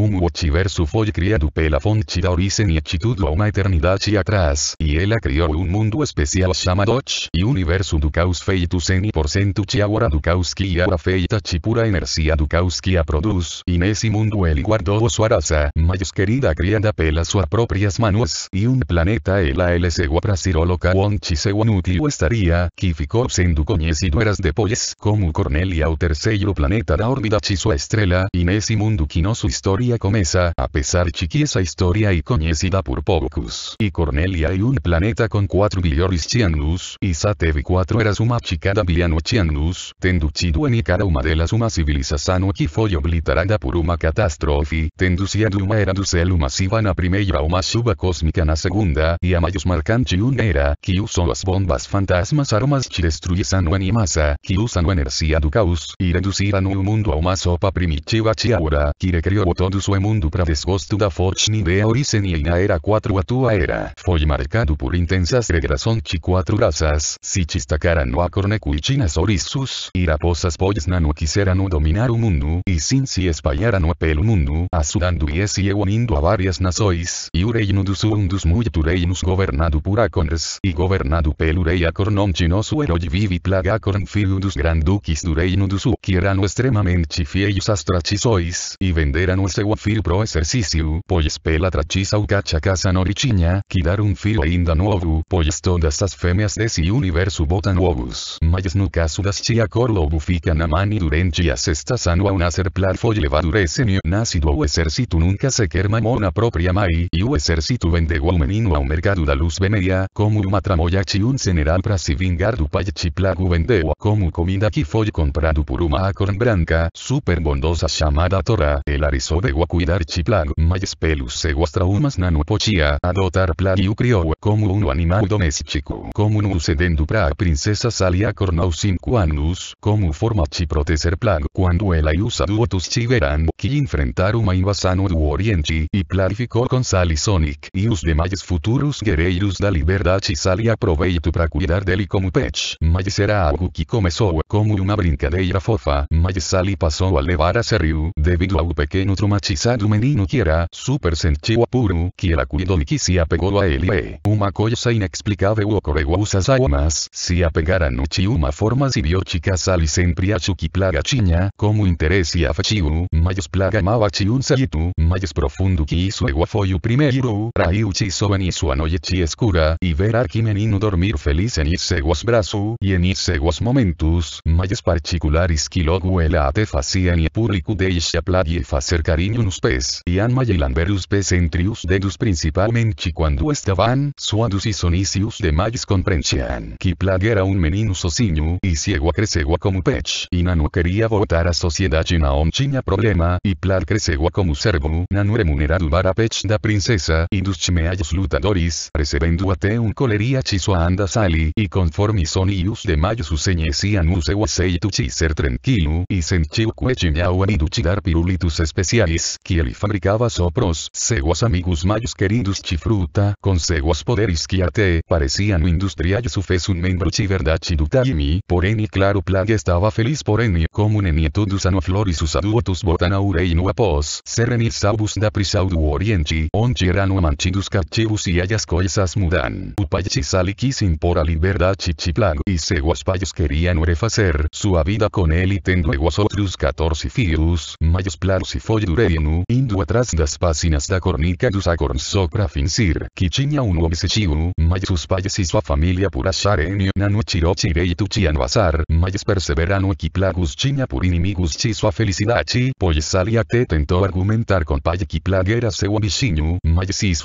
Un su fue criado pela fonte da y e actitud de uma eternidade atrás, y ela crió un mundo especial llamado Ch, e universo do caos por por el agora do caos feita de pura energía do a produz, en ese mundo el guardou su raza más querida criada pela suas propias manos, y un planeta ela ele chegou para ser o local estaría, estaría, útil que ficou sendo conhecido eras depois como Cornelia o terceiro planeta da órbita de su estrela, en ese mundo que su historia Cornelia a pesar chiquiesa historia y conocida por pocus. Y Cornelia y un planeta con 4 millones cianus, y Satev 4 era suma chicada biliano cianus, en cada una de la suma civilización que fue obliterada por una catástrofe, tenduciendo una era ducel masiva na primera una suba cósmica na segunda, y a mayos marcanchi era, que usó las bombas fantasmas armas que destruyesan una masa, que usan energía du caos, y reducirán un mundo a una sopa primitiva chiaura, que recreó todo su mundo suemundu pradesgostu da y en la era 4 tu era. fue marcado por intensas y cuatro razas, si chistacaran no acornecuichinas orissus, iraposas pois nano no dominar o mundo, y sin si espalharan no pelo mundo, asudando e y unindo a varias nasois y el reino dos undos muy reinos gobernado por acornes, e governado pelo Urei acornonchi suero y viviplagacorn plaga acorn filho dos granduques do reino do su, que extremamente fieles astrachisois, y venderam o fil pro ejercicio, pues pela u cacha casa noriciña, dar un filo ainda e inda pues todas las femeas de si universo botan novus. Mayas nu casu das chia corlo bufican amani durencias estas anua un hacer platfo levaduresenio nacido u esercitu nunca se querma mona propria mai, y u esercitu vendegua menino a un mercado da luz veneria, como matramoyachi un general vingar vingardu payachi plagu vendegua, como comida que folle comprado por uma acorn branca, super bondosa chamada tora, el arizó cuidar a May chiplag mayespelus nano pochia, adotar plagiu crió como un animal doméstico como un usedendu pra princesa salia cinco años como forma chi proteger plag cuando el ayusa duotus chiveran que enfrentar uma invasano du oriente y planificó con y us de mayes futuros guerreiros da libertad chi salia proveitu para cuidar de deli como pech mayes era algo que comenzó como una brincadeira fofa mayes sali pasó a levar a debido a un pequeño trauma. Machisaru menino quiera, super senchiwa puru, kiera y si apegó a él e, uma cosa inexplicable wokore usas amas, si apegaran uchiuma formas y al sali sempre priachuki plaga chiña, como interés y afachiu, mayos plaga mava chiun sayitu, mayos profundo ki isu ewa foyu primero, rai y su su chi escura, y ver arki menino dormir feliz en iseguas brazo, y en iseguas momentus, mayos particularis kiloguela ate facia y puriku de isha plagi facer cari y Pes y Anma y Lamberus entre los dedos principalmente cuando estaban suadus y sonicius de magis comprensian qui era un menino sosiño y ciegua cresegua como pech y nano quería votar a sociedad y naom chiña problema y plar cresegua como servo nano remunerado para pech da princesa y dos chimeayos lutadores recibiendo ate un colería chisua anda sali y conformi sonius de mayo suseñecian usewasei tu ser tranquilo y senchiu quechimiau y duchidar pirulitos especiales que él fabricaba sopros, seguas amigos mayos queridos chifruta, con seguas poderes que te parecían industriales su fez un membro chi verdad mi, por eni claro plague estaba feliz por eni como eni todos y sus sus botan botanaure y nuapos, serenis sabus da prisaudu orienti, onchi erano manchidus cachibus y hayas cosas mudan, y saliquis por a libertad chichiplag y seguas payos querían refacer su vida con él y tendue luego otros 14 fius, mayos plagos y dure. Indu indo atrás das páginas da cornica dos acorns fincir, pra fingir un tinha um obsessivo, y sus payes e sua familia pura acharem e chirochi tirou direito no azar, Mayes purinimigus que inimigos sua felicidade, pois aliate te tentou argumentar con paye que plaga era seu bichinho,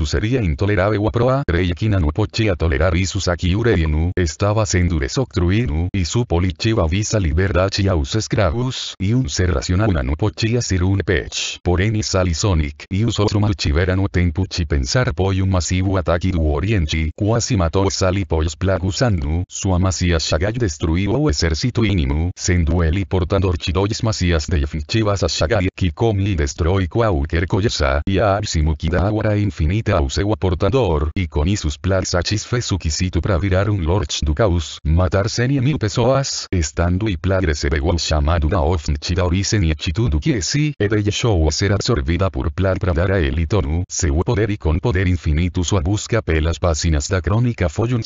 seria intolerável proa, creia no Pochia tolerar tolerar isso aqui urenu, estava sendo y y su Polichiva visa liberdade aus escravos, y un ser racional não pochia ser pech. Morenis Salisonic y tiempo Tempuchi pensar un masivo ataque du Orienti quasi mató Sali Plagusanu usando su amasia Shagai destruyó o exército inimu portador portador Orchidoyes masías de Fichivas a Shagai Kikomi destroi cualquier Koyasa y a kidawara infinita su portador y con sus Isus su suquisito pra virar un Lorch caos, matar senia mil pessoas estando y plagre se begol chamado da Ofnchida Orisen y de Kiesi Edeye Show absorbida por Plat y se seu poder y con poder infinito su busca pelas páginas da crónica foi un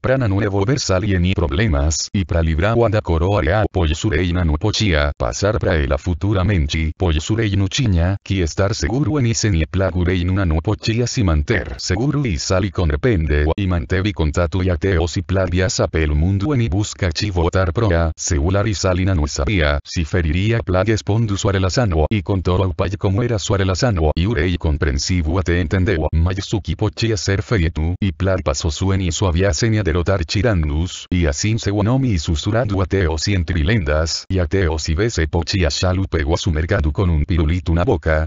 prana nuevo versal y ni problemas, y pra librar da coroa real pois su reina no pochia pasar pra a futura menchi su no chiña, que estar seguro en ise ni plagurei una no pochia si manter seguro y sali con repente, y mantevi contatu y ateos y plagias a pel mundo en y busca chivotar proa, seular y salina no sabía, si feriría plagues la sano y todo Waupai como era su y urei comprensivo te entendeu Mayusuki pochia ser feyetu y plar pasó sueni y seña de rotar chirandus y así se y Susurandu ateos y entre lendas y ateos y bese pochia a pegó a su mercado con un pirulito una boca